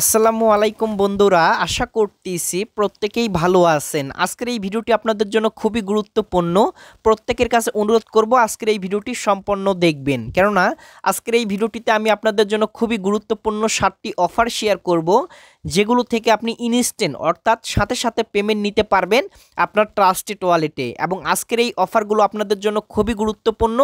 আসসালামু আলাইকুম বন্ধুরা আশা করতেছি প্রত্যেকেই ভালো আছেন আজকের এই ভিডিওটি আপনাদের জন্য খুবই গুরুত্বপূর্ণ প্রত্যেকের কাছে অনুরোধ করব আজকের এই ভিডিওটি সম্পন্ন দেখবেন কেননা আজকের এই ভিডিওটিতে আমি আপনাদের জন্য খুবই গুরুত্বপূর্ণ সাতটি অফার শেয়ার করব যেগুলো থেকে আপনি ইনস্ট্যান্ট অর্থাৎ সাথে সাথে পেমেন্ট নিতে পারবেন আপনার ট্রাস্টেড ওয়ালেটে এবং আজকের এই অফারগুলো আপনাদের জন্য খুবই গুরুত্বপূর্ণ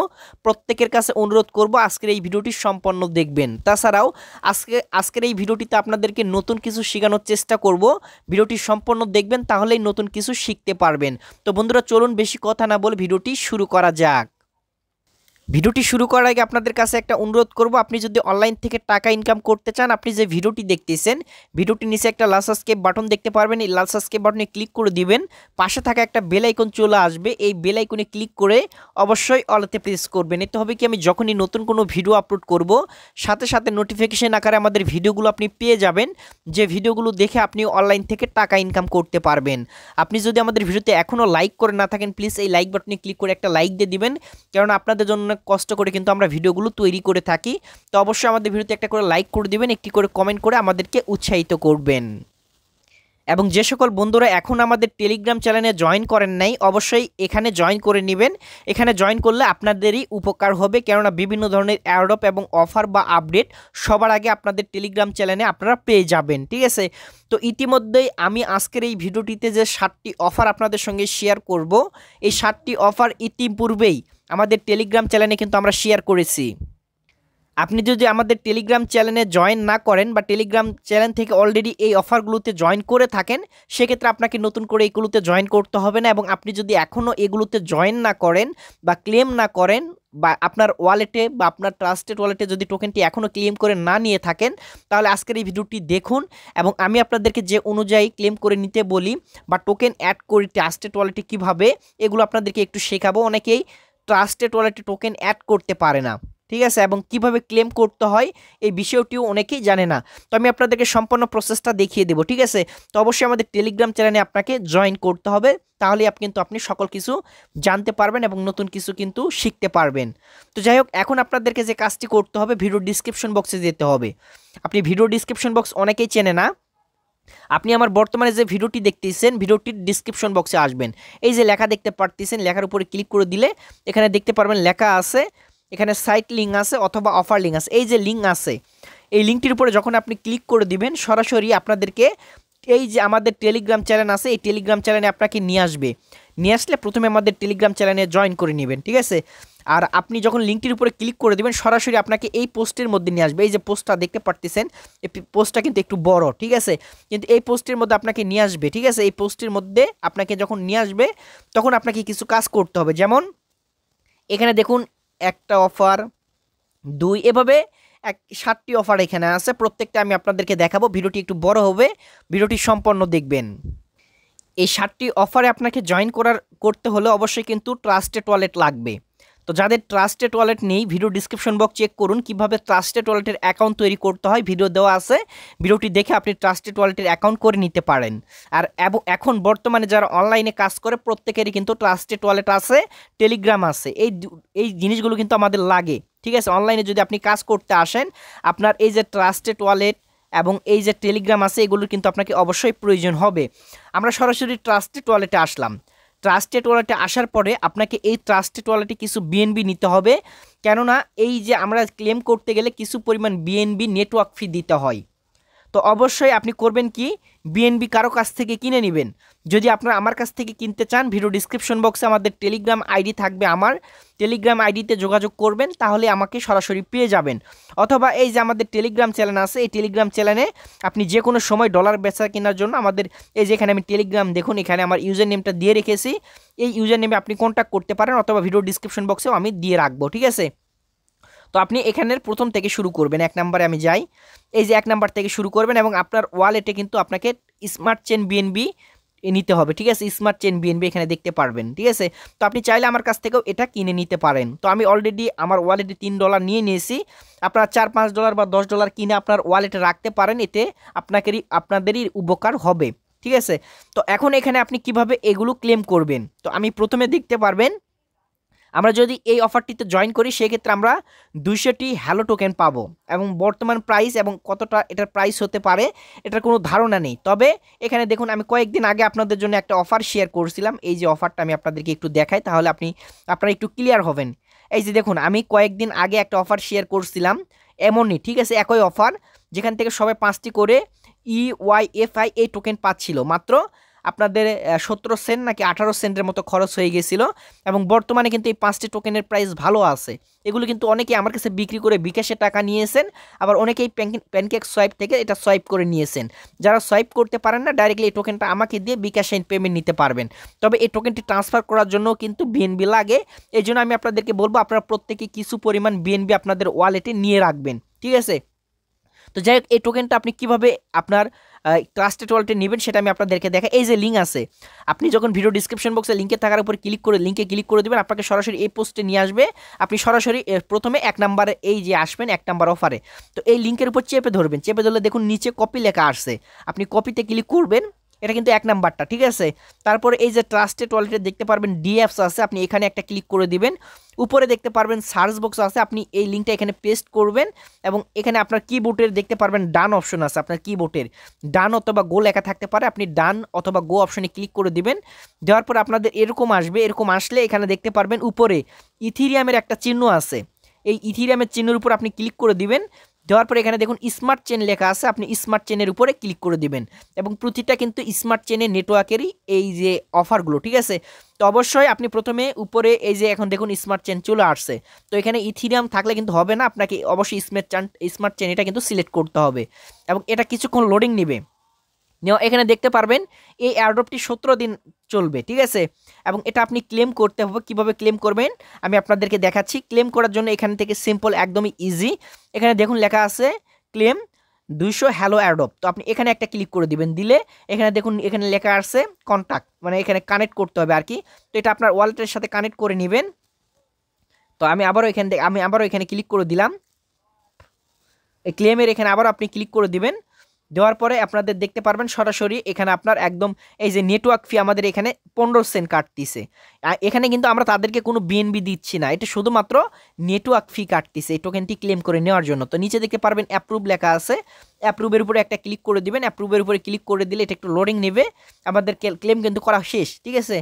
প্রত্যেকের কাছে অনুরোধ করব আজকের এই ভিডিওটি সম্পন্ন দেখবেন তাছাড়াও আজকে আজকের এই ভিডিওটিতে আপনাদেরকে নতুন কিছু শেখানোর চেষ্টা করব ভিডিওটি সম্পন্ন দেখবেন তাহলেই নতুন কিছু শিখতে পারবেন তো বন্ধুরা চলুন বেশি কথা না বলে ভিডিওটি শুরু করা যাক ভিডিওটি শুরু করার আগে আপনাদের কাছে একটা অনুরোধ করব আপনি যদি অনলাইন থেকে টাকা ইনকাম করতে চান আপনি যে ভিডিওটি দেখতেছেন ভিডিওটি নিচে একটা লাল সাবস্ক্রাইব বাটন দেখতে পারবেন এই লাল সাবস্ক্রাইব বাটনে ক্লিক করে দিবেন পাশে থাকা একটা বেল আইকন চলে আসবে এই বেল আইকনে ক্লিক করে অবশ্যই অলতে প্রেস করবেন এতে হবে কি আমি যখনই নতুন কোনো ভিডিও আপলোড করব সাথে সাথে নোটিফিকেশন আকারে আমাদের ভিডিওগুলো আপনি পেয়ে যাবেন যে ভিডিওগুলো দেখে আপনি অনলাইন থেকে টাকা ইনকাম করতে পারবেন আপনি যদি আমাদের ভিডিওতে এখনও লাইক করে না থাকেন প্লিজ এই লাইক বাটনে ক্লিক করে একটা লাইক দিয়ে দিবেন কারণ আপনাদের জন্য কষ্ট করে কিন্তু আমরা ভিডিওগুলো তৈরি করে থাকি তো অবশ্যই আমাদের ভিডিওতে একটা করে লাইক করে দিবেন একটি করে কমেন্ট করে আমাদেরকে উৎসাহিত করবেন এবং যে সকল বন্ধুরা এখন আমাদের টেলিগ্রাম চ্যানেলে জয়েন করেন নাই অবশ্যই এখানে জয়েন করে নেবেন এখানে জয়েন করলে আপনাদেরই উপকার হবে কেননা বিভিন্ন ধরনের অ্যাডপ এবং অফার বা আপডেট সবার আগে আপনাদের টেলিগ্রাম চ্যানেলে আপনারা পেয়ে যাবেন ঠিক আছে তো ইতিমধ্যেই আমি আজকের এই ভিডিওটিতে যে সাতটি অফার আপনাদের সঙ্গে শেয়ার করব এই সাতটি অফার ইতিপূর্বেই আমাদের টেলিগ্রাম চ্যানেলে কিন্তু আমরা শেয়ার করেছি আপনি যদি আমাদের টেলিগ্রাম চ্যানেলে জয়েন না করেন বা টেলিগ্রাম চ্যানেল থেকে অলরেডি এই অফারগুলোতে জয়েন করে থাকেন সেক্ষেত্রে আপনাকে নতুন করে এগুলোতে জয়েন করতে হবে না এবং আপনি যদি এখনও এগুলোতে জয়েন না করেন বা ক্লেম না করেন বা আপনার ওয়ালেটে বা আপনার ট্রাস্টেড ওয়ালেটে যদি টোকেনটি এখনও ক্লেম করে না নিয়ে থাকেন তাহলে আজকের এই ভিডিওটি দেখুন এবং আমি আপনাদেরকে যে অনুযায়ী ক্লেম করে নিতে বলি বা টোকেন অ্যাড করি ট্রাস্টেড ওয়ালেটে কীভাবে এগুলো আপনাদেরকে একটু শেখাবো অনেকেই ট্রাস্টেড ওয়ালেটে টোকেন অ্যাড করতে পারে না ঠিক আছে এবং কিভাবে ক্লেম করতে হয় এই বিষয়টিও অনেকেই জানে না তো আমি আপনাদেরকে সম্পূর্ণ প্রসেসটা দেখিয়ে দেবো ঠিক আছে তো অবশ্যই আমাদের টেলিগ্রাম চ্যানেলে আপনাকে জয়েন করতে হবে তাহলে আপনি কিন্তু আপনি সকল কিছু জানতে পারবেন এবং নতুন কিছু কিন্তু শিখতে পারবেন তো যাই হোক এখন আপনাদেরকে যে কাজটি করতে হবে ভিডিও ডিসক্রিপশন বক্সে যেতে হবে আপনি ভিডিও ডিসক্রিপশন বক্স অনেকেই চেনে না আপনি আমার বর্তমানে যে ভিডিওটি দেখতেছেন ভিডিওটির ডিসক্রিপশন বক্সে আসবেন এই যে লেখা দেখতে পারতেছেন লেখার উপরে ক্লিক করে দিলে এখানে দেখতে পারবেন লেখা আছে এখানে সাইট লিঙ্ক আছে অথবা অফার লিঙ্ক আছে এই যে লিঙ্ক আছে এই লিঙ্কটির উপরে যখন আপনি ক্লিক করে দিবেন সরাসরি আপনাদেরকে এই যে আমাদের টেলিগ্রাম চ্যানেল আছে এই টেলিগ্রাম চ্যানেলে আপনাকে নিয়ে আসবে নিয়ে আসলে প্রথমে আমাদের টেলিগ্রাম চ্যানেলে জয়েন করে নেবেন ঠিক আছে আর আপনি যখন লিঙ্কটির উপরে ক্লিক করে দেবেন সরাসরি আপনাকে এই পোস্টের মধ্যে নিয়ে আসবে এই যে পোস্টটা দেখতে পারতেছেন এই পোস্টটা কিন্তু একটু বড় ঠিক আছে কিন্তু এই পোস্টের মধ্যে আপনাকে নিয়ে আসবে ঠিক আছে এই পোস্টের মধ্যে আপনাকে যখন নিয়ে আসবে তখন আপনাকে কিছু কাজ করতে হবে যেমন এখানে দেখুন একটা অফার দুই এভাবে এক সাতটি অফার এখানে আছে প্রত্যেকটা আমি আপনাদেরকে দেখাবো ভিডিওটি একটু বড় হবে ভিডিওটি সম্পন্ন দেখবেন এই সাতটি অফারে আপনাকে জয়েন করার করতে হলে অবশ্যই কিন্তু ট্রাস্টেড ওয়ালেট লাগবে তো যাদের ট্রাস্টেড ওয়ালেট নেই ভিডিও ডিসক্রিপশন বক্স চেক করুন কিভাবে ট্রাস্টেড ওয়ালেটের অ্যাকাউন্ট তৈরি করতে হয় ভিডিও দেওয়া আছে ভিডিওটি দেখে আপনি ট্রাস্টেড ওয়ালেটের অ্যাকাউন্ট করে নিতে পারেন আর এখন বর্তমানে যারা অনলাইনে কাজ করে প্রত্যেকেরই কিন্তু ট্রাস্টেড ওয়ালেট আছে টেলিগ্রাম আছে এই এই জিনিসগুলো কিন্তু আমাদের লাগে ঠিক আছে অনলাইনে যদি আপনি কাজ করতে আসেন আপনার এই যে ট্রাস্টেড ওয়ালেট এবং এই যে টেলিগ্রাম আছে এগুলোর কিন্তু আপনাকে অবশ্যই প্রয়োজন হবে আমরা সরাসরি ট্রাস্টেড ওয়ালেটে আসলাম ট্রাস্টেড ওয়ালেটে আসার পরে আপনাকে এই ট্রাস্টেড ওয়ালেটে কিছু বিএনবি নিতে হবে কেননা এই যে আমরা ক্লেম করতে গেলে কিছু পরিমাণ বিএনবি নেটওয়ার্ক ফি দিতে হয় তো অবশ্যই আপনি করবেন কি বিএনবি কারো কাছ থেকে কিনে নেবেন যদি আপনারা আমার কাছ থেকে কিনতে চান ভিডিও ডিসক্রিপশন বক্সে আমাদের টেলিগ্রাম আইডি থাকবে আমার টেলিগ্রাম আইডিতে যোগাযোগ করবেন তাহলে আমাকে সরাসরি পেয়ে যাবেন অথবা এই যে আমাদের টেলিগ্রাম চ্যানেল আছে এই টেলিগ্রাম চ্যানেলে আপনি যে কোনো সময় ডলার বেচা কেনার জন্য আমাদের এই যে এখানে আমি টেলিগ্রাম দেখুন এখানে আমার ইউজার নেমটা দিয়ে রেখেছি এই ইউজার নেমে আপনি কন্ট্যাক্ট করতে পারেন অথবা ভিডিও ডিসক্রিপশন বক্সেও আমি দিয়ে রাখবো ঠিক আছে তো আপনি এখানের প্রথম থেকে শুরু করবেন এক নম্বরে আমি যাই এই যে এক নাম্বার থেকে শুরু করবেন এবং আপনার ওয়ালেটে কিন্তু আপনাকে স্মার্ট চেন বিএনবি নিতে হবে ঠিক আছে স্মার্ট চেন বিএনবি এখানে দেখতে পারবেন ঠিক আছে তো আপনি চাইলে আমার কাছ থেকেও এটা কিনে নিতে পারেন তো আমি অলরেডি আমার ওয়ালেটে তিন ডলার নিয়ে নিয়েছি আপনার চার পাঁচ ডলার বা দশ ডলার কিনে আপনার ওয়ালেটে রাখতে পারেন এতে আপনাকেরই আপনাদেরই উপকার হবে ঠিক আছে তো এখন এখানে আপনি কিভাবে এগুলো ক্লেম করবেন তো আমি প্রথমে দেখতে পারবেন আমরা যদি এই অফারটিতে জয়েন করি সেক্ষেত্রে আমরা দুইশোটি হ্যালো টোকেন পাবো এবং বর্তমান প্রাইস এবং কতটা এটার প্রাইস হতে পারে এটার কোনো ধারণা নেই তবে এখানে দেখুন আমি কয়েকদিন আগে আপনাদের জন্য একটা অফার শেয়ার করছিলাম এই যে অফারটা আমি আপনাদেরকে একটু দেখাই তাহলে আপনি আপনারা একটু ক্লিয়ার হবেন এই যে দেখুন আমি কয়েকদিন আগে একটা অফার শেয়ার করছিলাম এমনই ঠিক আছে একই অফার যেখান থেকে সবাই পাঁচটি করে ইওয়াইএফআই e এই টোকেন পাচ্ছিল মাত্র আপনাদের সতেরো সেন্ট নাকি আঠারো সেন্টের মতো খরচ হয়ে গেছিলো এবং বর্তমানে কিন্তু এই পাঁচটি টোকেনের প্রাইস ভালো আছে এগুলো কিন্তু অনেকেই আমার কাছে বিক্রি করে বিকাশে টাকা নিয়েছেন আবার অনেকেই প্যানকেক সোয়াইপ থেকে এটা সোয়াইপ করে নিয়েছেন যারা সোয়াইপ করতে পারেন না ডাইরেক্টলি এই টোকেনটা আমাকে দিয়ে বিকাশে পেমেন্ট নিতে পারবেন তবে এই টোকেনটি ট্রান্সফার করার জন্য কিন্তু বিএনবি লাগে এই জন্য আমি আপনাদেরকে বলবো আপনারা প্রত্যেকে কিছু পরিমাণ বিএনবি আপনাদের ওয়ালেটে নিয়ে রাখবেন ঠিক আছে তো যাই হোক এই টোকেনটা আপনি কিভাবে আপনার ক্লাস্টেড ওয়ালেটে নেবেন সেটা আমি আপনাদেরকে দেখা এই যে লিঙ্ক আছে আপনি যখন ভিডিও ডিসক্রিপশন বক্সে লিঙ্কে থাকার উপর ক্লিক করে লিঙ্কে ক্লিক করে দেবেন আপনাকে সরাসরি এই পোস্টে নিয়ে আসবে আপনি সরাসরি প্রথমে এক নাম্বারে এই যে আসবেন এক নাম্বার অফারে তো এই লিঙ্কের উপর চেপে ধরবেন চেপে ধরলে দেখুন নিচে কপি লেখা আসছে আপনি কপিতে ক্লিক করবেন এটা কিন্তু এক নাম্বারটা ঠিক আছে তারপর এই যে ট্রাস্টেড ওয়ালেটে দেখতে পারবেন ডিএফস আছে আপনি এখানে একটা ক্লিক করে দিবেন উপরে দেখতে পারবেন সার্চ বক্স আছে আপনি এই লিঙ্কটা এখানে পেস্ট করবেন এবং এখানে আপনার কিবোর্ডের দেখতে পারবেন ডান অপশন আছে আপনার কিবোর্ডের ডান অথবা গো লেখা থাকতে পারে আপনি ডান অথবা গো অপশনে ক্লিক করে দিবেন দেওয়ার পর আপনাদের এরকম আসবে এরকম আসলে এখানে দেখতে পারবেন উপরে ইথিরিয়ামের একটা চিহ্ন আছে এই ইথিরিয়ামের চিহ্নের উপর আপনি ক্লিক করে দিবেন দেওয়ার পরে এখানে দেখুন স্মার্ট চেন লেখা আছে আপনি স্মার্ট চেনের উপরে ক্লিক করে দিবেন এবং প্রতিটা কিন্তু স্মার্ট চেনের নেটওয়ার্কেরই এই যে অফারগুলো ঠিক আছে তো অবশ্যই আপনি প্রথমে উপরে এই যে এখন দেখুন স্মার্ট চেন চলে আসছে তো এখানে ইথিরিয়াম থাকলে কিন্তু হবে না আপনাকে অবশ্যই স্মার্ট চান স্মার্ট চেন এটা কিন্তু সিলেক্ট করতে হবে এবং এটা কিছুক্ষণ লোডিং নেবে নেওয়া এখানে দেখতে পারবেন এই অ্যাড্রপটি সতেরো দিন চলবে ঠিক আছে এবং এটা আপনি ক্লেম করতে হবে কিভাবে ক্লেম করবেন আমি আপনাদেরকে দেখাচ্ছি ক্লেম করার জন্য এখান থেকে সিম্পল একদমই ইজি এখানে দেখুন লেখা আছে ক্লেম দুইশো হ্যালো অ্যাডপ তো আপনি এখানে একটা ক্লিক করে দিবেন দিলে এখানে দেখুন এখানে লেখা আসছে কন্ট্যাক্ট মানে এখানে কানেক্ট করতে হবে আর কি তো এটা আপনার ওয়ালেটের সাথে কানেক্ট করে নেবেন তো আমি আবারও এখান থেকে আমি আবারও এখানে ক্লিক করে দিলাম এই ক্লেমের এখানে আবার আপনি ক্লিক করে দিবেন দেওয়ার পরে আপনাদের দেখতে পারবেন সরাসরি এখানে আপনার একদম এই যে নেটওয়ার্ক ফি আমাদের এখানে পনেরো সেন্ট কাটতিছে এখানে কিন্তু আমরা তাদেরকে কোনো বিএনবি দিচ্ছি না এটা শুধুমাত্র নেটওয়ার্ক ফি কাটতিছে এই টোকেনটি ক্লেম করে নেওয়ার জন্য তো নিচে দেখতে পারবেন অ্যাপ্রুভ লেখা আছে অ্যাপ্রুভের উপরে একটা ক্লিক করে দিবেন অ্যাপ্রুভের উপরে ক্লিক করে দিলে এটা একটু লোডিং নেবে আমাদের ক্লেম কিন্তু করা শেষ ঠিক আছে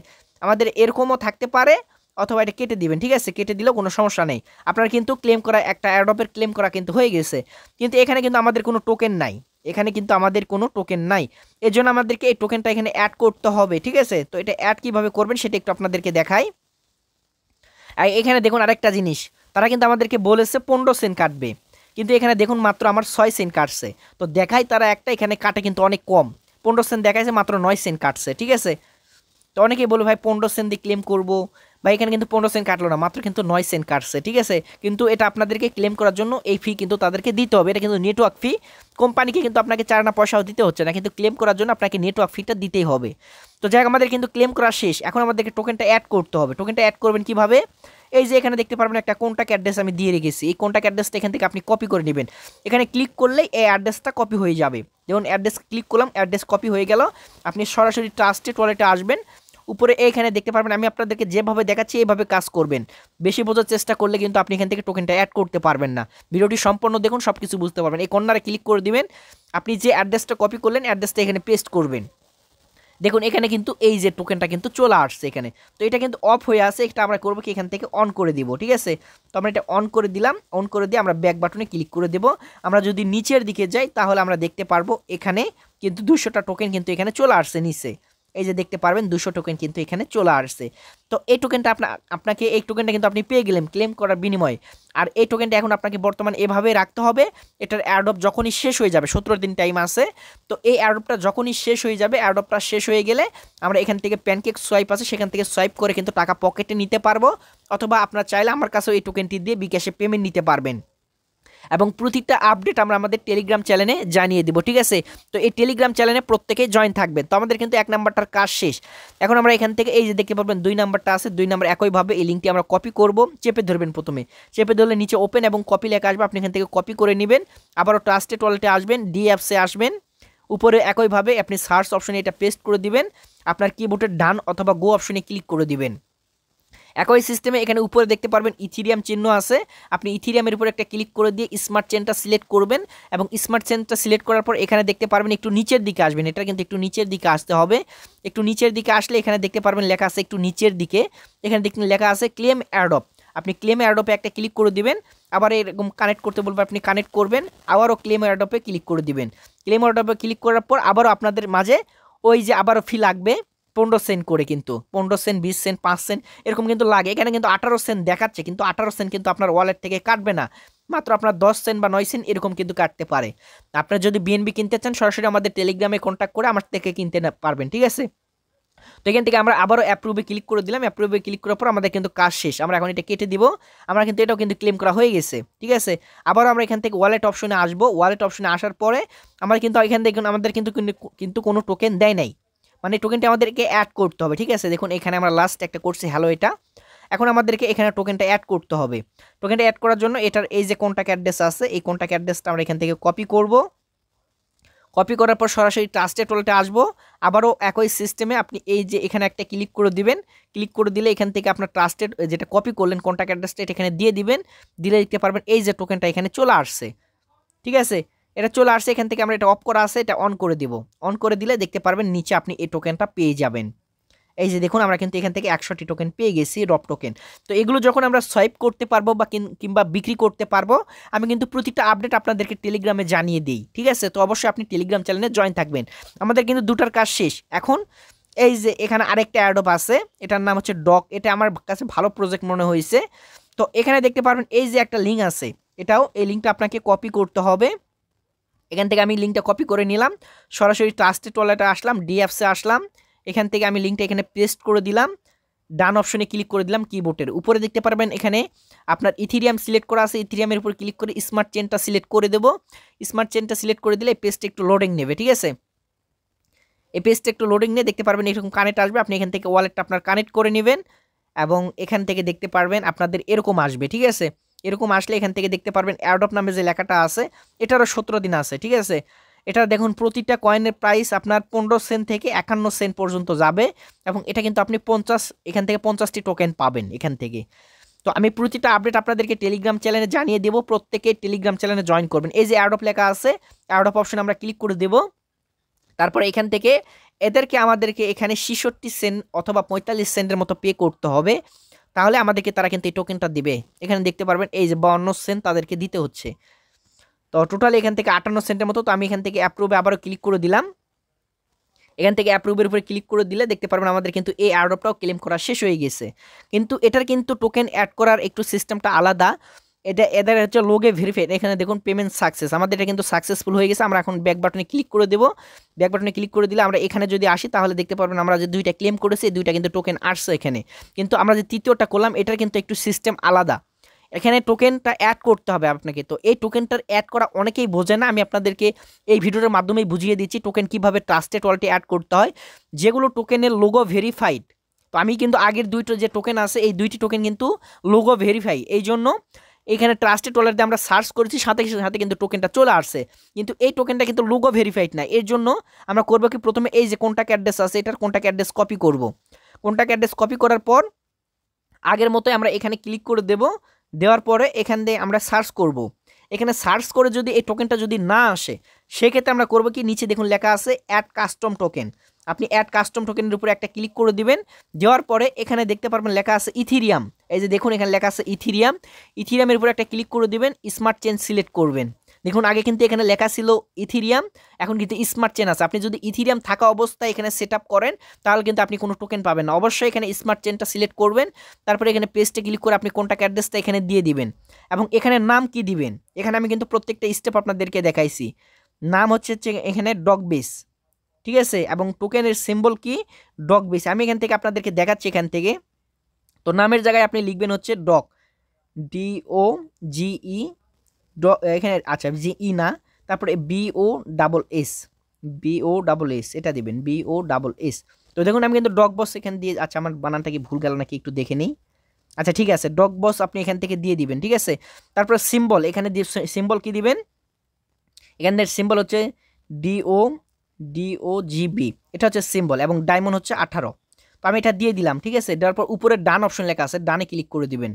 আমাদের এরকমও থাকতে পারে অথবা এটা কেটে দিবেন ঠিক আছে কেটে দিলেও কোনো সমস্যা নেই আপনার কিন্তু ক্লেম করা একটা অ্যাডপের ক্লেম করা কিন্তু হয়ে গেছে কিন্তু এখানে কিন্তু আমাদের কোনো টোকেন নাই এখানে কিন্তু আমাদের কোনো টোকেন নাই এর জন্য আমাদেরকে এই টোকেনটা এখানে অ্যাড করতে হবে ঠিক আছে তো এটা অ্যাড কীভাবে করবেন সেটা একটু আপনাদেরকে দেখাই আর এখানে দেখুন আরেকটা জিনিস তারা কিন্তু আমাদেরকে বলেছে পনেরো সেন্ট কাটবে কিন্তু এখানে দেখুন মাত্র আমার ছয় সেন্ট কাটছে তো দেখাই তারা একটা এখানে কাটে কিন্তু অনেক কম পনেরো সেন্ট দেখাইছে মাত্র নয় সেন্ট কাটছে ঠিক আছে তো অনেকেই বলবে ভাই পনেরো সেন্ট দিয়ে ক্লেম করবো বা এখানে কিন্তু পনেরো সেন্ট কাটলো না মাত্র কিন্তু নয় সেন্ট কাটছে ঠিক আছে কিন্তু এটা আপনাদেরকে ক্লেম করার জন্য এই ফি কিন্তু তাদেরকে দিতে হবে এটা কিন্তু নেটওয়ার্ক ফি কোম্পানিকে কিন্তু আপনাকে চার না পয়সাও দিতে হচ্ছে না কিন্তু ক্লেম করার জন্য আপনাকে নেটওয়ার্ক ফিটা দিতেই হবে তো যাই আমাদের কিন্তু ক্লেম করা শেষ এখন আমাদেরকে টোকেনটা অ্যাড করতে হবে টোকেনটা অ্যাড করবেন কিভাবে এই যে এখানে দেখতে পারবেন একটা কন্ট্যাক্ট অ্যাড্রেস আমি দিয়ে রেখেছি এই কন্ট্যাক্ট অ্যাড্রেসটা এখান থেকে আপনি কপি করে নেবেন এখানে ক্লিক করলেই এই অ্যাড্রেসটা কপি হয়ে যাবে যেমন অ্যাড্রেস ক্লিক করলাম অ্যাড্রেস কপি হয়ে গেল আপনি সরাসরি ট্রাস্টেড ওয়ালেটে আসবেন উপরে এখানে দেখতে পারবেন আমি আপনাদেরকে যেভাবে দেখাচ্ছি এইভাবে কাজ করবেন বেশি বোঝার চেষ্টা করলে কিন্তু আপনি এখান থেকে টোকেনটা অ্যাড করতে পারবেন না ভিডিওটি সম্পূর্ণ দেখুন সব কিছু বুঝতে পারবেন এই কর্নারে ক্লিক করে দিবেন আপনি যে অ্যাড্রেসটা কপি করলেন অ্যাড্রেসটা এখানে পেস্ট করবেন দেখুন এখানে কিন্তু এই যে টোকেনটা কিন্তু চলে আসছে এখানে তো এটা কিন্তু অফ হয়ে আছে এটা আমরা করবো কি এখান থেকে অন করে দিব ঠিক আছে তো আমরা এটা অন করে দিলাম অন করে দিয়ে আমরা ব্যাক বাটনে ক্লিক করে দেব আমরা যদি নিচের দিকে যাই তাহলে আমরা দেখতে পারবো এখানে কিন্তু দুশোটা টোকেন কিন্তু এখানে চলে আসছে নিচে এই যে দেখতে পারবেন দুশো টোকেন কিন্তু এখানে চলে আসছে তো এই টোকেনটা আপনার আপনাকে এই টোকেনটা কিন্তু আপনি পেয়ে গেলেন ক্লেম করার বিনিময়ে আর এই টোকেনটা এখন আপনাকে বর্তমান এভাবে রাখতে হবে এটার অ্যাডপ যখনই শেষ হয়ে যাবে সতেরো দিন টাইম আছে তো এই অ্যাডপটা যখনই শেষ হয়ে যাবে অ্যাডপটা শেষ হয়ে গেলে আমরা এখান থেকে প্যানকেক সোয়াইপ আছে সেখান থেকে সোয়াইপ করে কিন্তু টাকা পকেটে নিতে পারবো অথবা আপনার চাইলে আমার কাছেও এই টোকেনটি দিয়ে বিকাশে পেমেন্ট নিতে পারবেন এবং প্রতিটা আপডেট আমরা আমাদের টেলিগ্রাম চ্যানেলে জানিয়ে দেবো ঠিক আছে তো এই টেলিগ্রাম চ্যানেলে প্রত্যেকেই জয়েন থাকবেন তো আমাদের কিন্তু এক নাম্বারটার কাজ শেষ এখন আমরা এখান থেকে এই যে দেখতে পাবেন দুই নাম্বারটা আছে দুই নাম্বার একইভাবে এই লিঙ্কটি আমরা কপি করব চেপে ধরবেন প্রথমে চেপে ধরলে নিচে ওপেন এবং কপি লেখা আসবে আপনি এখান থেকে কপি করে নেবেন আবারও ট্রাস্টেড ওয়ালেটে আসবেন ডিএফসে আসবেন উপরে একইভাবে আপনি সার্চ অপশনে এটা পেস্ট করে দিবেন আপনার কিবোর্ডের ডান অথবা গো অপশনে ক্লিক করে দিবেন একই সিস্টেমে এখানে উপরে দেখতে পারবেন ইথিরিয়াম চিহ্ন আছে আপনি ইথিরিয়ামের উপর একটা ক্লিক করে দিয়ে স্মার্ট চেনটা সিলেক্ট করবেন এবং স্মার্ট চেনটা সিলেক্ট করার পর এখানে দেখতে পারবেন একটু নিচের দিকে আসবেন এটা কিন্তু একটু নিচের দিকে আসতে হবে একটু নিচের দিকে আসলে এখানে দেখতে পারবেন লেখা আছে একটু নিচের দিকে এখানে দেখবেন লেখা আছে ক্লেম অ্যাডপ আপনি ক্লেম অ্যাডপে একটা ক্লিক করে দিবেন আবার এরকম কানেক্ট করতে বলবো আপনি কানেক্ট করবেন আবারও ক্লেম অ্যাডপে ক্লিক করে দিবেন ক্লেম অ্যাডপে ক্লিক করার পর আবারও আপনাদের মাঝে ওই যে আবারও ফি লাগবে পনেরো সেন্ট করে কিন্তু পনেরো সেন্ট বিশ সেন্ট পাঁচ সেন্ট এরকম কিন্তু লাগে এখানে কিন্তু আঠারো সেন্ট দেখাচ্ছে কিন্তু আঠারো সেন্ট কিন্তু আপনার ওয়ালেট থেকে কাটবে না মাত্র আপনার দশ সেন্ট বা নয় সেন্ট এরকম কিন্তু কাটতে পারে আপনার যদি বিএনবি কিনতে চান সরাসরি আমাদের টেলিগ্রামে কন্ট্যাক্ট করে আমার থেকে কিনতে পারবেন ঠিক আছে তো এখান থেকে আমরা আবারও অ্যাপ্রুভে ক্লিক করে দিলাম অ্যাপ্রুভে ক্লিক করার পর আমাদের কিন্তু কাজ শেষ আমরা এখন এটা কেটে দিব আমরা কিন্তু এটাও কিন্তু ক্লেম করা হয়ে গেছে ঠিক আছে আবারও আমরা এখান থেকে ওয়ালেট অপশনে আসবো ওয়ালেট অপশনে আসার পরে আমরা কিন্তু এখান থেকে আমাদের কিন্তু কিন্তু কোনো টোকেন দেয় নাই মানে টোকেনটা আমাদেরকে অ্যাড করতে হবে ঠিক আছে দেখুন এখানে আমরা লাস্ট একটা করছি হ্যালো এটা এখন আমাদেরকে এখানে টোকেনটা অ্যাড করতে হবে টোকেনটা অ্যাড করার জন্য এটার এই যে কোনটা অ্যাড্রেস আছে এই কোনটা অ্যাড্রেসটা আমরা এখান থেকে কপি করব কপি করার পর সরাসরি ট্রাস্টের টোলটা আসবো আবারও একই সিস্টেমে আপনি এই যে এখানে একটা ক্লিক করে দিবেন ক্লিক করে দিলে এখান থেকে আপনার ট্রাস্টেড যেটা কপি করলেন কন্ট্যাক্ট অ্যাড্রেসটা এখানে দিয়ে দিবেন দিলে দেখতে পারবেন এই যে টোকেনটা এখানে চলে আসছে ঠিক আছে এটা চলে আসছে এখান থেকে আমরা এটা অফ করা আছে এটা অন করে দিব অন করে দিলে দেখতে পারবেন নিচে আপনি এই টোকেনটা পেয়ে যাবেন এই যে দেখুন আমরা কিন্তু এখান থেকে একশোটি টোকেন পেয়ে গেছি রপ টোকেন তো এগুলো যখন আমরা সোয়াইপ করতে পারবো বা কিংবা বিক্রি করতে পারবো আমি কিন্তু প্রতিটা আপডেট আপনাদেরকে টেলিগ্রামে জানিয়ে দিই ঠিক আছে তো অবশ্যই আপনি টেলিগ্রাম চ্যানেলে জয়েন থাকবেন আমাদের কিন্তু দুটার কাজ শেষ এখন এই যে এখানে আরেকটা অ্যাডপ আছে এটার নাম হচ্ছে ডক এটা আমার কাছে ভালো প্রজেক্ট মনে হয়েছে তো এখানে দেখতে পারবেন এই যে একটা লিঙ্ক আছে এটাও এই লিঙ্কটা আপনাকে কপি করতে হবে এখান থেকে আমি লিঙ্কটা কপি করে নিলাম সরাসরি ট্রাস্টেড ওয়ালেটে আসলাম ডিএফসে আসলাম এখান থেকে আমি লিঙ্কটা এখানে পেস্ট করে দিলাম ডান অপশনে ক্লিক করে দিলাম কিবোর্ডের উপরে দেখতে পারবেন এখানে আপনার ইথিরিয়াম সিলেক্ট করা আছে ইথিরিয়ামের উপর ক্লিক করে স্মার্ট চেনটা সিলেক্ট করে দেব স্মার্ট চেনটা সিলেক্ট করে দিলে পেস্ট একটু লোডিং নেবে ঠিক আছে এই পেজটা একটু লোডিং নিয়ে দেখতে পারবেন এরকম কানেক্ট আসবে আপনি এখান থেকে ওয়ালেটটা আপনার কানেক্ট করে নেবেন এবং এখান থেকে দেখতে পারবেন আপনাদের এরকম আসবে ঠিক আছে এরকম আসলে এখান থেকে দেখতে পারবেন অ্যাডপ নামে যে লেখাটা আছে এটারও সতেরো দিন আছে ঠিক আছে এটা দেখুন প্রতিটা কয়েনের প্রাইস আপনার পনেরো সেন্ট থেকে একান্ন সেন্ট পর্যন্ত যাবে এবং এটা কিন্তু আপনি পঞ্চাশ এখান থেকে পঞ্চাশটি টোকেন পাবেন এখান থেকে তো আমি প্রতিটা আপডেট আপনাদেরকে টেলিগ্রাম চ্যানেলে জানিয়ে দেবো প্রত্যেকে টেলিগ্রাম চ্যানেলে জয়েন করবেন এই যে অ্যাডপ লেখা আছে অ্যাডপ অপশন আমরা ক্লিক করে দেব তারপর এখান থেকে এদেরকে আমাদেরকে এখানে ছিষট্টি সেন্ট অথবা পঁয়তাল্লিশ সেন্টের মতো পে করতে হবে তাহলে আমাদেরকে তারা কিন্তু এই টোকেনটা দিবে এখানে দেখতে পারবেন এই যে বাউন্ন সেন্ট তাদেরকে দিতে হচ্ছে তো টোটাল এখান থেকে আটান্ন সেন্টের মতো তো আমি এখান থেকে অ্যাপ্রুভে আবারও ক্লিক করে দিলাম এখান থেকে অ্যাপ্রুভের উপরে ক্লিক করে দিলে দেখতে পারবেন আমাদের কিন্তু এই অ্যাডপটাও ক্লেম করা শেষ হয়ে গেছে কিন্তু এটার কিন্তু টোকেন অ্যাড করার একটু সিস্টেমটা আলাদা এটা এদের হচ্ছে লোগে ভেরিফাইড এখানে দেখুন পেমেন্ট সাকসেস আমাদের এটা কিন্তু সাকসেসফুল হয়ে গেছে আমরা এখন ব্যাক বাটনে ক্লিক করে দেবো ব্যাক বাটনে ক্লিক করে দিলে আমরা এখানে যদি আসি তাহলে দেখতে পারবেন আমরা যে দুইটা ক্লেম করেছি দুইটা কিন্তু টোকেন আসছে এখানে কিন্তু আমরা যে তৃতীয়টা করলাম এটার কিন্তু একটু সিস্টেম আলাদা এখানে টোকেনটা অ্যাড করতে হবে আপনাকে তো এই টোকেনটার অ্যাড করা অনেকেই বোঝে না আমি আপনাদেরকে এই ভিডিওর মাধ্যমেই বুঝিয়ে দিচ্ছি টোকেন কীভাবে ট্রাস্টেড ওয়ালেটে অ্যাড করতে হয় যেগুলো টোকেনের লোগো ভেরিফাইড তো আমি কিন্তু আগের দুইটো যে টোকেন আছে এই দুইটি টোকেন কিন্তু লোগো ভেরিফাই এই জন্য এখানে ট্রাস্টেড ওয়ালেটে আমরা সার্চ করেছি সাথে সাথে কিন্তু টোকেনটা চলে আসছে কিন্তু এই টোকেনটা কিন্তু লুগো ভেরিফাইড না এর জন্য আমরা করবো কি প্রথমে এই যে কোনটা অ্যাড্রেস আছে এটার কোনটাকে অ্যাড্রেস কপি করব কোনটা অ্যাড্রেস কপি করার পর আগের মতোই আমরা এখানে ক্লিক করে দেব দেওয়ার পরে এখান দিয়ে আমরা সার্চ করব। এখানে সার্চ করে যদি এই টোকেনটা যদি না আসে সেক্ষেত্রে আমরা করব কি নিচে দেখুন লেখা আছে অ্যাড কাস্টম টোকেন আপনি অ্যাড কাস্টম টোকেনের উপরে একটা ক্লিক করে দিবেন দেওয়ার পরে এখানে দেখতে পারবেন লেখা আছে ইথিরিয়াম এই যে দেখুন এখানে লেখা আছে ইথিরিয়াম ইথিরিয়ামের উপরে একটা ক্লিক করে দিবেন স্মার্ট চেন সিলেক্ট করবেন দেখুন আগে কিন্তু এখানে লেখা ছিল ইথিরিয়াম এখন কিন্তু স্মার্ট চেন আছে আপনি যদি ইথিরিয়াম থাকা অবস্থায় এখানে সেট করেন তাহলে কিন্তু আপনি কোনো টোকেন পাবেন না অবশ্যই এখানে স্মার্ট চেনটা সিলেক্ট করবেন তারপরে এখানে পেস্টে ক্লিক করে আপনি কন্ট্যাক্ট অ্যাড্রেসটা এখানে দিয়ে দিবেন এবং এখানে নাম কি দিবেন এখানে আমি কিন্তু প্রত্যেকটা স্টেপ আপনাদেরকে দেখাইছি নাম হচ্ছে এখানে ডগ বেস ঠিক আছে এবং টোকেনের সিম্বল কি ডক বেসি আমি এখান থেকে আপনাদেরকে দেখাচ্ছি এখান থেকে তো নামের জায়গায় আপনি লিখবেন হচ্ছে ডক ডিও জিই ড এখানে আচ্ছা জিই e না তারপরে B O double S B O double S এটা দেবেন বিও ডাবল এস তো দেখুন আমি কিন্তু ডগ বস এখান দিয়ে আচ্ছা আমার বানানটা কি ভুল গেল নাকি একটু দেখে নিই আচ্ছা ঠিক আছে ডগ বস আপনি এখান থেকে দিয়ে দিবেন ঠিক আছে তারপর সিম্বল এখানে সিম্বল কি দিবেন এখানের সিম্বল হচ্ছে ডিও ডিওজিবি এটা হচ্ছে সিম্বল এবং ডায়মন্ড হচ্ছে আঠারো তো আমি এটা দিয়ে দিলাম ঠিক আছে দেওয়ার পর উপরে ডান অপশন লেখা আছে ডানে ক্লিক করে দিবেন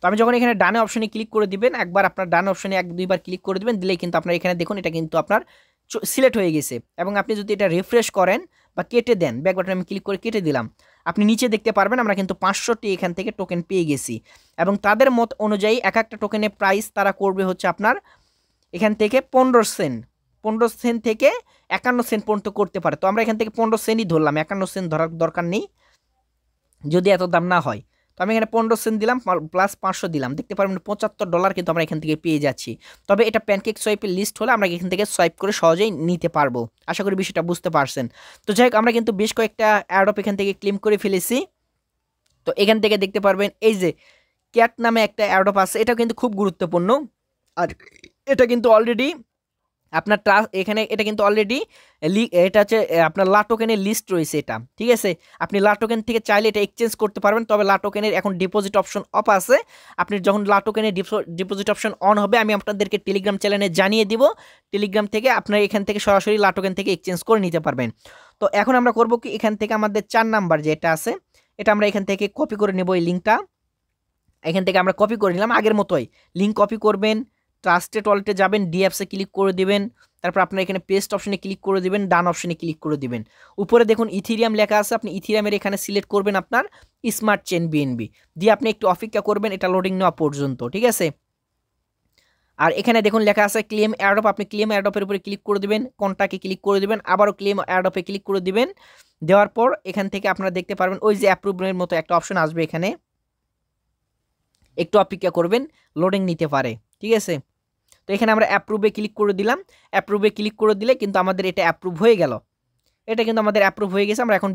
তো আমি যখন এখানে ডানে অপশনে ক্লিক করে দিবেন একবার আপনার ডান অপশনে এক দুইবার ক্লিক করে দিবেন দিলেই কিন্তু আপনার এখানে দেখুন এটা কিন্তু আপনার সিলেক্ট হয়ে গেছে এবং আপনি যদি এটা রিফ্রেশ করেন বা কেটে দেন ব্যাক বাটন আমি ক্লিক করে কেটে দিলাম আপনি নিচে দেখতে পারবেন আমরা কিন্তু পাঁচশোটি এখান থেকে টোকেন পেয়ে গেছি এবং তাদের মত অনুযায়ী এক একটা টোকেনের প্রাইস তারা করবে হচ্ছে আপনার এখান থেকে পনেরো সেন্ট পনেরো সেন্ট থেকে একান্ন সেন্ট পর্যন্ত করতে পারে তো আমরা এখান থেকে পনেরো সেন্টই ধরলাম একান্ন সেন্ট ধরার দরকার নেই যদি এত দাম না হয় তো আমি এখানে পনেরো সেন্ট দিলাম প্লাস পাঁচশো দিলাম দেখতে পারবেন পঁচাত্তর ডলার কিন্তু আমরা এখান থেকে পেয়ে যাচ্ছি তবে এটা প্যানকেক সোয়াইপের লিস্ট হলে আমরা এখান থেকে সোয়াইপ করে সহজেই নিতে পারবো আশা করি বিষয়টা বুঝতে পারছেন তো যাই হোক আমরা কিন্তু বেশ কয়েকটা অফ এখান থেকে ক্লেম করে ফেলেছি তো এখান থেকে দেখতে পারবেন এই যে ক্যাট নামে একটা অফ আছে এটাও কিন্তু খুব গুরুত্বপূর্ণ আর এটা কিন্তু অলরেডি আপনার ট্রাস এখানে এটা কিন্তু অলরেডি এটা হচ্ছে আপনার লাটোকেনের লিস্ট রয়েছে এটা ঠিক আছে আপনি লাটোকেন থেকে চাইলে এটা এক্সচেঞ্জ করতে পারবেন তবে লাটোকেনের এখন ডিপোজিট অপশন অফ আছে আপনি যখন লাটোকেনের ডিপোজিট অপশন অন হবে আমি আপনাদেরকে টেলিগ্রাম চ্যানেলে জানিয়ে দিব টেলিগ্রাম থেকে আপনার এখান থেকে সরাসরি লাটোকেন থেকে এক্সচেঞ্জ করে নিতে পারবেন তো এখন আমরা করব কি এখান থেকে আমাদের চার নাম্বার যেটা আছে এটা আমরা এখান থেকে কপি করে নেব এই লিঙ্কটা এখান থেকে আমরা কপি করে নিলাম আগের মতোই লিঙ্ক কপি করবেন ট্রাস্টেড ওয়ালেটে যাবেন ডিঅ্যাপসে ক্লিক করে দেবেন তারপর আপনার এখানে পেস্ট অপশনে ক্লিক করে দেবেন ডান অপশনে ক্লিক করে দেবেন উপরে দেখুন ইথিরিয়াম লেখা আছে আপনি ইথিরিয়ামের এখানে সিলেক্ট করবেন আপনার স্মার্ট চেন বিএনবি দিয়ে আপনি একটু অপেক্ষা করবেন এটা লোডিং নেওয়া পর্যন্ত ঠিক আছে আর এখানে দেখুন লেখা আছে ক্লেম অ্যাডপ আপনি ক্লেম অ্যাডপের উপরে ক্লিক করে দেবেন কন্টাকে ক্লিক করে দেবেন আবারও ক্লেম অ্যাডপে ক্লিক করে দেবেন দেওয়ার পর এখান থেকে আপনারা দেখতে পারবেন ওই যে অ্যাপ্রুভের মতো একটা অপশন আসবে এখানে একটু অপেক্ষা করবেন লোডিং নিতে পারে ঠিক আছে তো এখানে আমরা অ্যাপ্রুভে ক্লিক করে দিলাম অ্যাপ্রুভে ক্লিক করে দিলে কিন্তু আমাদের এটা অ্যাপ্রুভ হয়ে গেল এটা কিন্তু আমাদের অ্যাপ্রুভ হয়ে গেছে আমরা এখন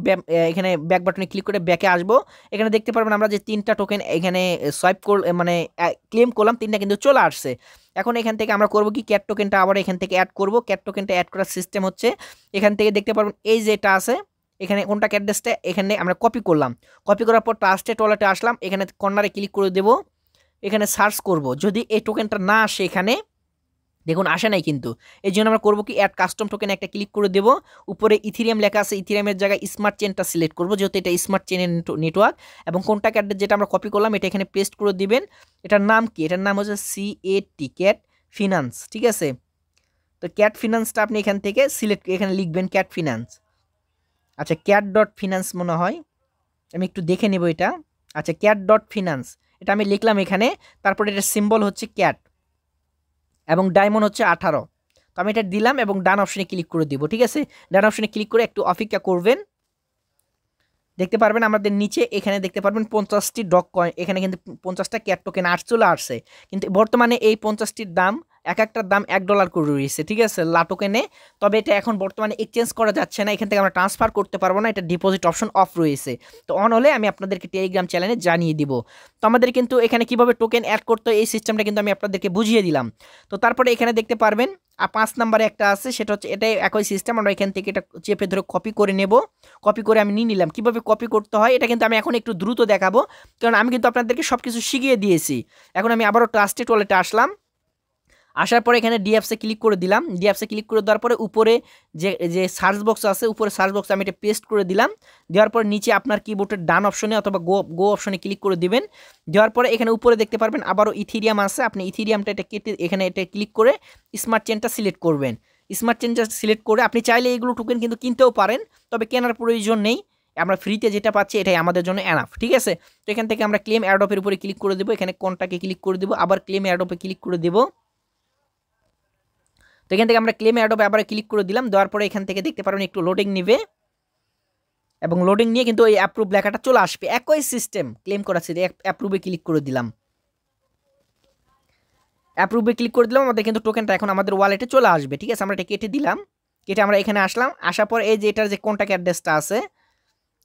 এখানে ব্যাক বাটনে ক্লিক করে ব্যাকে আসবো এখানে দেখতে পারবেন আমরা যে তিনটা টোকেন এখানে সোয়াইপ কর মানে ক্লেম করলাম তিনটা কিন্তু চলে আসছে এখন এখান থেকে আমরা করব কি ক্যাট টোকেনটা আবার এখান থেকে অ্যাড করব ক্যাট টোকেনটা অ্যাড করার সিস্টেম হচ্ছে এখান থেকে দেখতে পারবেন এই যেটা আছে এখানে কোনটা ক্যাডেসটা এখানে আমরা কপি করলাম কপি করার পর টাস্টে ওয়ালেটে আসলাম এখানে কর্নারে ক্লিক করে দেব এখানে সার্চ করব যদি এই টোকেনটা না আসে এখানে দেখুন আসে নাই কিন্তু এই জন্য আমরা করবো কি অ্যাড কাস্টম টোকেন একটা ক্লিক করে দেবো উপরে ইথিরিয়াম লেখা আছে ইথিরিয়ামের জায়গায় স্মার্ট চেনটা সিলেক্ট করবো যেহেতু এটা স্মার্ট চেনের নেটওয়ার্ক এবং কোনটা অ্যাড্রেস যেটা আমরা কপি করলাম এটা এখানে পেস্ট করে দিবেন এটার নাম কি এটার নাম হচ্ছে C A T cat finance ঠিক আছে তো ক্যাট ফিনান্সটা আপনি এখান থেকে সিলেক্ট এখানে লিখবেন ক্যাট ফিনান্স আচ্ছা ক্যাট ডট ফিনান্স মনে হয় আমি একটু দেখে নেব এটা আচ্ছা ক্যাট ডট ফিনান্স এটা আমি লিখলাম এখানে তারপরে এটা সিম্বল হচ্ছে ক্যাট এবং ডায়মন্ড হচ্ছে আঠারো তো আমি এটা দিলাম এবং ডান অপশনে ক্লিক করে দিব ঠিক আছে ডান অপশনে ক্লিক করে একটু অপেক্ষা করবেন দেখতে পারবেন আমাদের নিচে এখানে দেখতে পারবেন পঞ্চাশটি ডক কয়েন এখানে কিন্তু পঞ্চাশটা ক্যাট টোকেন আট চলে আসছে কিন্তু বর্তমানে এই পঞ্চাশটির দাম এক একটার দাম এক ডলার করে রয়েছে ঠিক আছে লাটোকেনে তবে এটা এখন বর্তমানে এক্সচেঞ্জ করা যাচ্ছে না এখান থেকে আমরা ট্রান্সফার করতে পারবো না এটা ডিপোজিট অপশন অফ রয়েছে তো অন হলে আমি আপনাদেরকে টেলিগ্রাম চ্যানেলে জানিয়ে দিব তো আমাদের কিন্তু এখানে কিভাবে টোকেন অ্যাড করতে এই সিস্টেমটা কিন্তু আমি আপনাদেরকে বুঝিয়ে দিলাম তো তারপরে এখানে দেখতে পারবেন আর পাঁচ নাম্বারে একটা আছে সেটা হচ্ছে এটাই একই সিস্টেম আমরা এখান থেকে এটা চেপে ধরে কপি করে নেব কপি করে আমি নিয়ে নিলাম কীভাবে কপি করতে হয় এটা কিন্তু আমি এখন একটু দ্রুত দেখাবো কারণ আমি কিন্তু আপনাদেরকে সব কিছু শিখিয়ে দিয়েছি এখন আমি আবারও ট্রাস্টেড ওয়ালেটে আসলাম আসার পরে এখানে ডিএফসে ক্লিক করে দিলাম ডিএফসে ক্লিক করে দেওয়ার পরে উপরে যে যে সার্চ বক্স আছে উপরে সার্চ বক্স আমি এটা পেস্ট করে দিলাম দেওয়ার পরে নিচে আপনার কিবোর্ডের ডান অপশনে অথবা গো গো অপশনে ক্লিক করে দিবেন দেওয়ার পরে এখানে উপরে দেখতে পারবেন আবারও ইথিরিয়াম আছে আপনি ইথিরিয়ামটা এটা কেটে এখানে এটা ক্লিক করে স্মার্ট চেনটা সিলেক্ট করবেন স্মার্ট চেনটা সিলেক্ট করে আপনি চাইলে এইগুলো টোকেন কিন্তু কিনতেও পারেন তবে কেনার প্রয়োজন নেই আমরা ফ্রিতে যেটা পাচ্ছি এটাই আমাদের জন্য অ্যানাফ ঠিক আছে তো এখান থেকে আমরা ক্লেম অ্যাডপের উপরে ক্লিক করে দেবো এখানে কোনটাকে ক্লিক করে দেবো আবার ক্লেম অ্যাডপে ক্লিক করে দেবো এখান থেকে আমরা ক্লেম অ্যাডোবে আবার ক্লিক করে দিলাম দেওয়ার পরে এখান থেকে দেখতে পারবেন একটু লোডিং নেবে এবং লোডিং নিয়ে কিন্তু ওই অ্যাপ্রুভ লেখাটা চলে আসবে একই সিস্টেম ক্লেম করা ছিল অ্যাপ্রুভে ক্লিক করে দিলাম অ্যাপ্রুভে ক্লিক করে দিলাম আমাদের কিন্তু টোকেনটা এখন আমাদের ওয়ালেটে চলে আসবে ঠিক আছে আমরা এটা কেটে দিলাম কেটে আমরা এখানে আসলাম আসার পর এই যে এটার যে কন্ট্যাক্ট অ্যাড্রেসটা আছে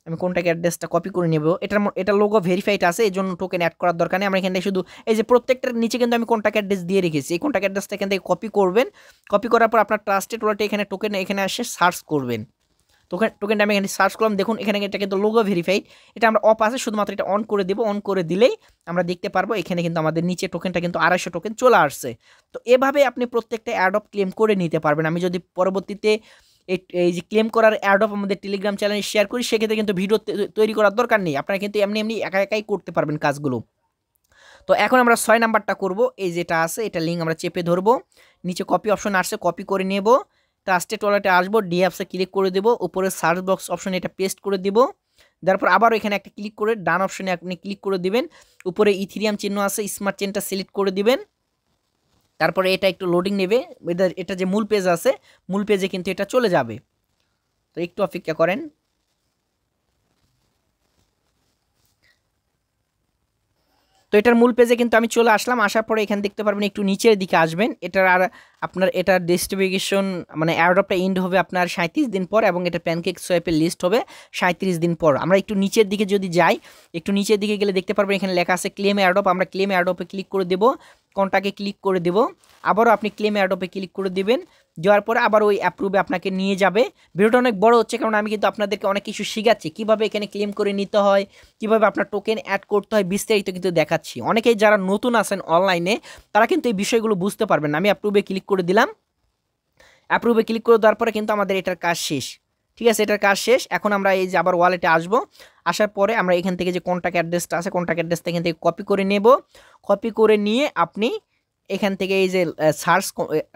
আমি কোনটাকে অ্যাড্রেসটা কপি করে নেব এটার এটা লোগো ভেরিফাইড আছে এই জন্য টোকেন অ্যাড করার দরকার নেই আমরা এখানে শুধু এই যে প্রত্যেকটার নিচে কিন্তু আমি কোনটাকে অ্যাড্রেস দিয়ে রেখেছি এই কোনটাকে অ্যাড্রেসটা এখান থেকে কপি করবেন কপি করার পর আপনার ট্রাস্টেড ওয়ালেটে এখানে টোকেন এখানে আসে সার্চ করবেন টোকেন টোকেনটা আমি এখানে সার্চ করলাম দেখুন এখানে এটা কিন্তু লোগো ভেরিফাইড এটা আমরা অফ আছে শুধুমাত্র এটা অন করে দেবো অন করে দিলেই আমরা দেখতে পারবো এখানে কিন্তু আমাদের নিচে টোকেনটা কিন্তু আড়াইশো টোকেন চলে আসছে তো এভাবে আপনি প্রত্যেকটা অ্যাড অফ ক্লেম করে নিতে পারবেন আমি যদি পরবর্তীতে এই যে ক্লেম করার অ্যাড অফ আমাদের টেলিগ্রাম চ্যানেলে শেয়ার করি সেক্ষেত্রে কিন্তু ভিডিও তৈরি করার দরকার নেই আপনারা কিন্তু এমনি এমনি একা একাই করতে পারবেন কাজগুলো তো এখন আমরা ছয় নাম্বারটা করব এই যেটা আছে এটা লিঙ্ক আমরা চেপে ধরবো নিচে কপি অপশন আসছে কপি করে নেব ট্রাস্টেড ওয়ালেটে আসবো ডি অ্যাপসে ক্লিক করে দেবো উপরে সার্চ বক্স অপশনে এটা পেস্ট করে দেবো তারপর আবার এখানে একটা ক্লিক করে ডান অপশনে আপনি ক্লিক করে দিবেন উপরে ইথিরিয়াম চিহ্ন আছে স্মার্ট চেনটা সিলেক্ট করে দিবেন তারপরে এটা একটু লোডিং নেবে এটা এটা যে মূল পেজ আছে মূল পেজে কিন্তু এটা চলে যাবে তো একটু অপেক্ষা করেন তো এটার মূল পেজে কিন্তু আমি চলে আসলাম আসার পরে এখানে দেখতে পারবেন একটু নিচের দিকে আসবেন এটার আর আপনার এটার ডিস্ট্রিবিউশন মানে অ্যাডপটা এন্ড হবে আপনার সাঁত্রিশ দিন পর এবং এটা প্যানকেক সোয়েপের লিস্ট হবে সাঁত্রিশ দিন পর আমরা একটু নিচের দিকে যদি যাই একটু নিচের দিকে গেলে দেখতে পারবেন এখানে লেখা আছে ক্লেম অ্যাডপ আমরা ক্লেম অ্যাডপে ক্লিক করে দেবো কন্টাকে ক্লিক করে দেবো আবারও আপনি ক্লেম অ্যাডপে ক্লিক করে দেবেন যাওয়ার পরে আবার ওই অ্যাপ্রুভে আপনাকে নিয়ে যাবে ভিডিওটা অনেক বড় হচ্ছে কারণ আমি কিন্তু আপনাদেরকে অনেক কিছু শিখাচ্ছি কিভাবে এখানে ক্লেম করে নিতে হয় কিভাবে আপনার টোকেন অ্যাড করতে হয় বিস্তারিত কিন্তু দেখাচ্ছি অনেকেই যারা নতুন আছেন অনলাইনে তারা কিন্তু এই বিষয়গুলো বুঝতে পারবেন আমি অ্যাপ্রুভে ক্লিক করে দিলাম অ্যাপ্রুভে ক্লিক করে দেওয়ার পরে কিন্তু আমাদের এটার কাজ শেষ ঠিক আছে এটার কাজ শেষ এখন আমরা এই যে আবার ওয়ালেটে আসব আসার পরে আমরা এখান থেকে যে কন্ট্যাক্ট অ্যাড্রেসটা আছে কন্ট্যাক্ট অ্যাড্রেসটা এখান থেকে কপি করে নেব কপি করে নিয়ে আপনি এখান থেকে এই যে সার্চ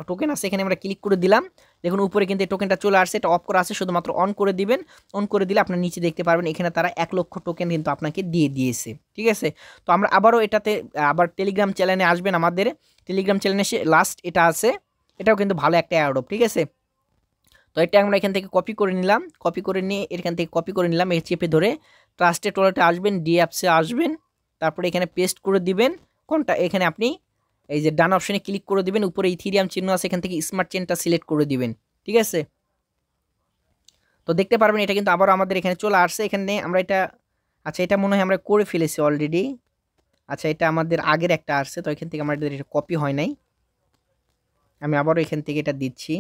টোকেন আছে এখানে আমরা ক্লিক করে দিলাম দেখুন উপরে কিন্তু টোকেনটা চলে আসছে এটা অফ করা আছে শুধুমাত্র অন করে দিবেন অন করে দিলে আপনার নিচে দেখতে পারবেন এখানে তারা এক লক্ষ টোকেন কিন্তু আপনাকে দিয়ে দিয়েছে ঠিক আছে তো আমরা আবারও এটাতে আবার টেলিগ্রাম চ্যানেলে আসবেন আমাদের টেলিগ্রাম চ্যানেলে এসে লাস্ট এটা আছে এটাও কিন্তু ভালো একটা অ্যাডোপ ঠিক আছে তো এটা আমরা এখান থেকে কপি করে নিলাম কপি করে নিয়ে এখান থেকে কপি করে নিলাম এই চেপে ধরে ট্রাস্টেড টোলেটে আসবেন ডি অ্যাপসে আসবেন তারপরে এখানে পেস্ট করে দিবেন কোনটা এখানে আপনি এই যে ডান অপশনে ক্লিক করে দিবেন উপরে ইথিরিয়াম চিহ্ন আছে এখান থেকে স্মার্ট চেনটা সিলেক্ট করে দিবেন ঠিক আছে তো দেখতে পারবেন এটা কিন্তু আবারও আমাদের এখানে চলে আসছে এখানে আমরা এটা আচ্ছা এটা মনে হয় আমরা করে ফেলেছি অলরেডি আচ্ছা এটা আমাদের আগের একটা আসছে তো এখান থেকে আমাদের এটা কপি হয় নাই আমি আবারও এখান থেকে এটা দিচ্ছি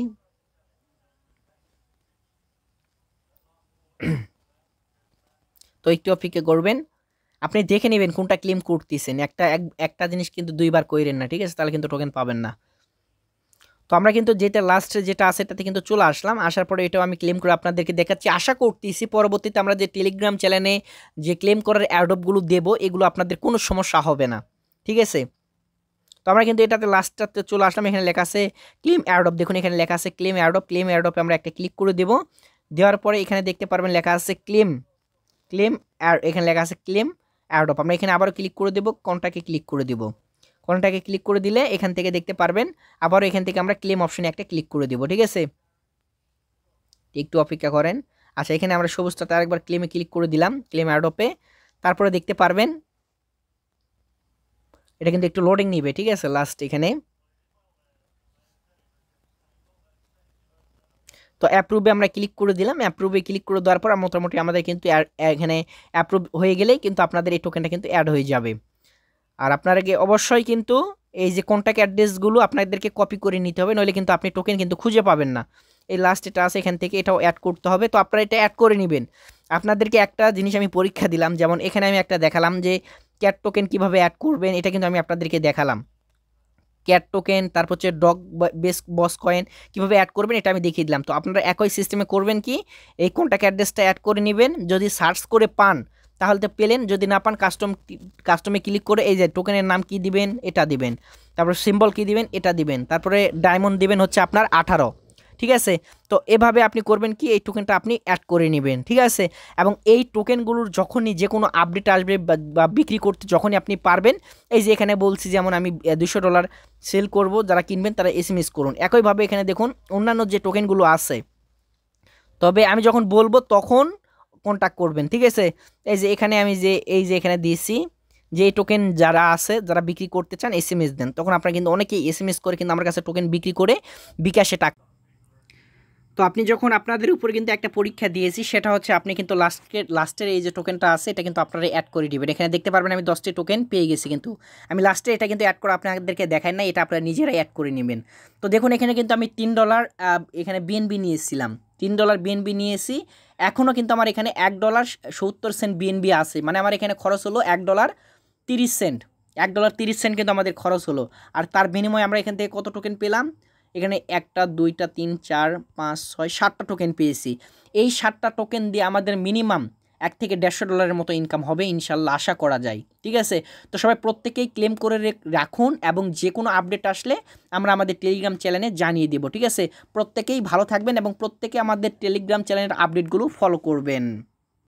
তো একটু অপেক্ষা করবেন আপনি দেখে নেবেন কোনটা ক্লেম করতেছেন একটা একটা জিনিস কিন্তু দুইবার কইরেন না ঠিক আছে তাহলে কিন্তু টোকেন পাবেন না তো আমরা কিন্তু যেটা লাস্টে যেটা আছে এটাতে কিন্তু চলে আসলাম আসার পরে এটাও আমি ক্লেম করে আপনাদেরকে দেখাচ্ছি আশা করতেছি পরবর্তীতে আমরা যে টেলিগ্রাম চ্যানেলে যে ক্লেম করার অ্যাডপগুলো দেব এগুলো আপনাদের কোনো সমস্যা হবে না ঠিক আছে তো আমরা কিন্তু এটাতে লাস্টটাতে চলে আসলাম এখানে লেখা আছে ক্লেম অ্যাডপ দেখুন এখানে লেখা আছে ক্লেম অ্যাডপ ক্লেম অ্যাডপে আমরা একটা ক্লিক করে দেব দেওয়ার পরে এখানে দেখতে পারবেন লেখা আছে ক্লেম ক্লেম এখানে লেখা আছে ক্লেম অ্যাডপ আমরা এখানে আবারও ক্লিক করে দেবো কোনটাকে ক্লিক করে দেবো কোনটাকে ক্লিক করে দিলে এখান থেকে দেখতে পারবেন আবারও এখান থেকে আমরা ক্লেম অপশনে একটা ক্লিক করে দেবো ঠিক আছে একটু অপেক্ষা করেন আচ্ছা এখানে আমরা সবুজটাতে আরেকবার ক্লেমে ক্লিক করে দিলাম ক্লেম অ্যাডপে তারপরে দেখতে পারবেন এটা কিন্তু একটু লোডিং নিবে ঠিক আছে লাস্ট এখানে তো অ্যাপ্রুভে আমরা ক্লিক করে দিলাম অ্যাপ্রুভে ক্লিক করে দেওয়ার পর মোটামুটি আমাদের কিন্তু এখানে অ্যাপ্রুভ হয়ে গেলেই কিন্তু আপনাদের এই টোকেনটা কিন্তু অ্যাড হয়ে যাবে আর আপনারাকে অবশ্যই কিন্তু এই যে কন্ট্যাক্ট অ্যাড্রেসগুলো আপনাদেরকে কপি করে নিতে হবে নইলে কিন্তু আপনি টোকেন কিন্তু খুঁজে পাবেন না এই লাস্ট এটা আছে এখান থেকে এটাও অ্যাড করতে হবে তো আপনারা এটা অ্যাড করে নেবেন আপনাদেরকে একটা জিনিস আমি পরীক্ষা দিলাম যেমন এখানে আমি একটা দেখালাম যে ক্যাট টোকেন কীভাবে অ্যাড করবেন এটা কিন্তু আমি আপনাদেরকে দেখালাম ক্যাট টোকেন তারপর হচ্ছে ডগ বেস বস কয়েন কীভাবে অ্যাড করবেন এটা আমি দেখিয়ে দিলাম তো আপনারা একই সিস্টেমে করবেন কি এই কন্ট্যাক্ট অ্যাড্রেসটা অ্যাড করে নেবেন যদি সার্চ করে পান তাহলে তো পেলেন যদি না পান কাস্টম কাস্টমে ক্লিক করে এই যে টোকেনের নাম কি দিবেন এটা দিবেন তারপরে সিম্বল কি দিবেন এটা দিবেন তারপরে ডায়মন্ড দিবেন হচ্ছে আপনার আঠারো ঠিক আছে তো এভাবে আপনি করবেন কি এই টোকেনটা আপনি অ্যাড করে নেবেন ঠিক আছে এবং এই টোকেনগুলোর যখনই যে কোনো আপডেট আসবে বা বিক্রি করতে যখনই আপনি পারবেন এই যে এখানে বলছি যেমন আমি দুশো ডলার সেল করব যারা কিনবেন তারা এসএমএস করুন একইভাবে এখানে দেখুন অন্যান্য যে টোকেনগুলো আছে তবে আমি যখন বলবো তখন কন্ট্যাক্ট করবেন ঠিক আছে এই যে এখানে আমি যে এই যে এখানে দিয়েছি যে টোকেন যারা আছে যারা বিক্রি করতে চান এস দেন তখন আপনারা কিন্তু অনেকেই এস করে কিন্তু আমার কাছে টোকেন বিক্রি করে বিকাশে টাকা তো আপনি যখন আপনাদের উপর কিন্তু একটা পরীক্ষা দিয়েছি সেটা হচ্ছে আপনি কিন্তু লাস্টকে লাস্টের এই যে টোকেনটা আছে এটা কিন্তু আপনারা অ্যাড করে দেবেন এখানে দেখতে পারবেন আমি দশটি টোকেন পেয়ে গেছি কিন্তু আমি লাস্টে এটা কিন্তু অ্যাড করা আপনাদেরকে দেখায় না এটা আপনারা নিজেরাই অ্যাড করে নেবেন তো দেখুন এখানে কিন্তু আমি তিন ডলার এখানে বিএনবি নিয়েছিলাম তিন ডলার বিএনবি নিয়েছি এখনও কিন্তু আমার এখানে এক ডলার সত্তর সেন্ট বিএনবি আছে মানে আমার এখানে খরচ হলো এক ডলার তিরিশ সেন্ট এক ডলার তিরিশ সেন্ট কিন্তু আমাদের খরচ হলো আর তার বিনিময়ে আমরা এখান থেকে কত টোকেন পেলাম এখানে একটা দুইটা তিন চার পাঁচ ছয় সাতটা টোকেন পেয়েছি এই সাতটা টোকেন দিয়ে আমাদের মিনিমাম এক থেকে দেড়শো ডলারের মতো ইনকাম হবে ইনশাল্লাহ আশা করা যায় ঠিক আছে তো সবাই প্রত্যেকেই ক্লেম করে রাখুন এবং যে কোনো আপডেট আসলে আমরা আমাদের টেলিগ্রাম চ্যানেলে জানিয়ে দেব ঠিক আছে প্রত্যেকেই ভালো থাকবেন এবং প্রত্যেকে আমাদের টেলিগ্রাম চ্যানেলের আপডেটগুলো ফলো করবেন